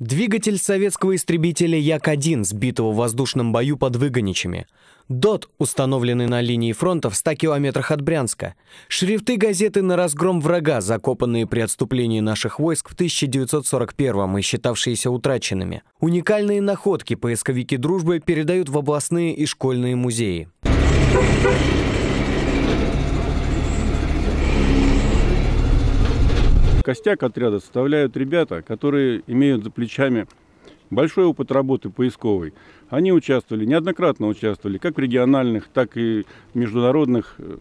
Двигатель советского истребителя Як-1, сбитого в воздушном бою под Выгоничами. ДОТ, установленный на линии фронта в 100 километрах от Брянска. Шрифты газеты на разгром врага, закопанные при отступлении наших войск в 1941 и считавшиеся утраченными. Уникальные находки поисковики «Дружбы» передают в областные и школьные музеи. Костяк отряда составляют ребята, которые имеют за плечами большой опыт работы поисковой. Они участвовали, неоднократно участвовали, как в региональных, так и в международных э,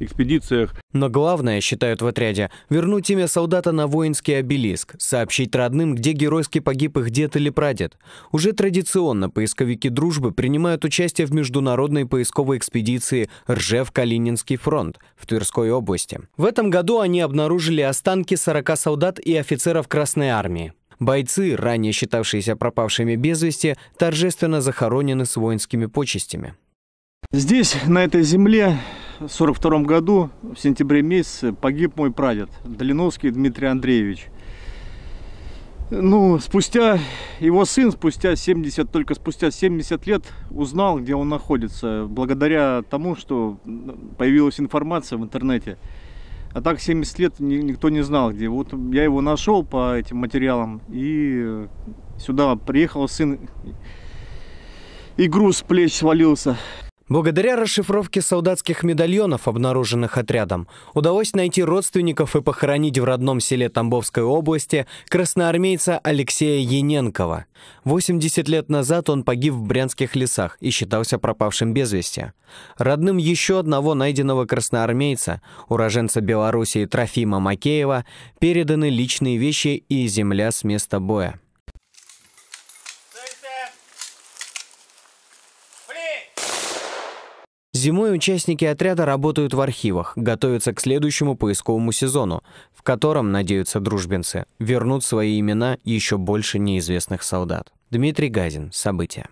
экспедициях. Но главное, считают в отряде, вернуть имя солдата на воинский обелиск, сообщить родным, где геройски погиб их дед или прадед. Уже традиционно поисковики дружбы принимают участие в международной поисковой экспедиции «Ржев-Калининский фронт» в Тверской области. В этом году они обнаружили останки 40 солдат и офицеров Красной армии. Бойцы, ранее считавшиеся пропавшими без вести, торжественно захоронены с воинскими почестями. Здесь, на этой земле, в 1942 году, в сентябре месяце, погиб мой прадед, Долиновский Дмитрий Андреевич. Ну, спустя, его сын спустя 70, только спустя 70 лет узнал, где он находится, благодаря тому, что появилась информация в интернете. А так 70 лет никто не знал, где. Вот я его нашел по этим материалам и сюда приехал сын, и груз с плеч свалился. Благодаря расшифровке солдатских медальонов, обнаруженных отрядом, удалось найти родственников и похоронить в родном селе Тамбовской области красноармейца Алексея Яненкова. 80 лет назад он погиб в Брянских лесах и считался пропавшим без вести. Родным еще одного найденного красноармейца, уроженца Белоруссии Трофима Макеева, переданы личные вещи и земля с места боя. Зимой участники отряда работают в архивах, готовятся к следующему поисковому сезону, в котором, надеются дружбинцы, вернут свои имена еще больше неизвестных солдат. Дмитрий Газин. События.